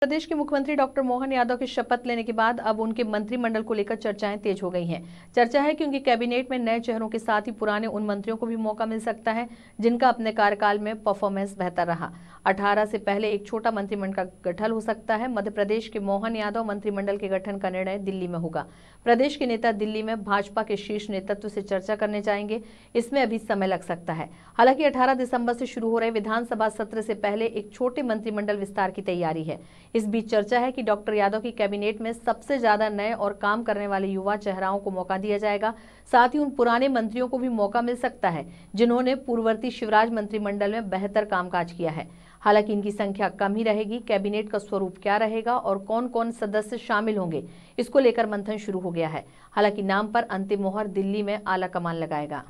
प्रदेश के मुख्यमंत्री डॉक्टर मोहन यादव की शपथ लेने के बाद अब उनके मंत्रिमंडल को लेकर चर्चाएं तेज हो गई हैं चर्चा है कि उनके कैबिनेट में नए चेहरों के साथ ही पुराने उन मंत्रियों को भी मौका मिल सकता है जिनका अपने कार्यकाल में परफॉर्मेंस बेहतर रहा 18 से पहले एक छोटा मंत्रिमंडल का गठन हो सकता है मध्य प्रदेश के मोहन यादव मंत्रिमंडल के गठन का निर्णय दिल्ली में होगा प्रदेश के नेता दिल्ली में भाजपा के शीर्ष नेतृत्व से चर्चा करने जाएंगे इसमें अभी समय लग सकता है हालांकि अठारह दिसंबर से शुरू हो रहे विधानसभा सत्र से पहले एक छोटे मंत्रिमंडल विस्तार की तैयारी है इस बीच चर्चा है कि डॉक्टर यादव की कैबिनेट में सबसे ज्यादा नए और काम करने वाले युवा चेहराओं को मौका दिया जाएगा साथ ही उन पुराने मंत्रियों को भी मौका मिल सकता है जिन्होंने पूर्ववर्ती शिवराज मंत्रिमंडल में बेहतर कामकाज किया है हालांकि इनकी संख्या कम ही रहेगी कैबिनेट का स्वरूप क्या रहेगा और कौन कौन सदस्य शामिल होंगे इसको लेकर मंथन शुरू हो गया है हालांकि नाम पर अंतिम मोहर दिल्ली में आला कमान लगाएगा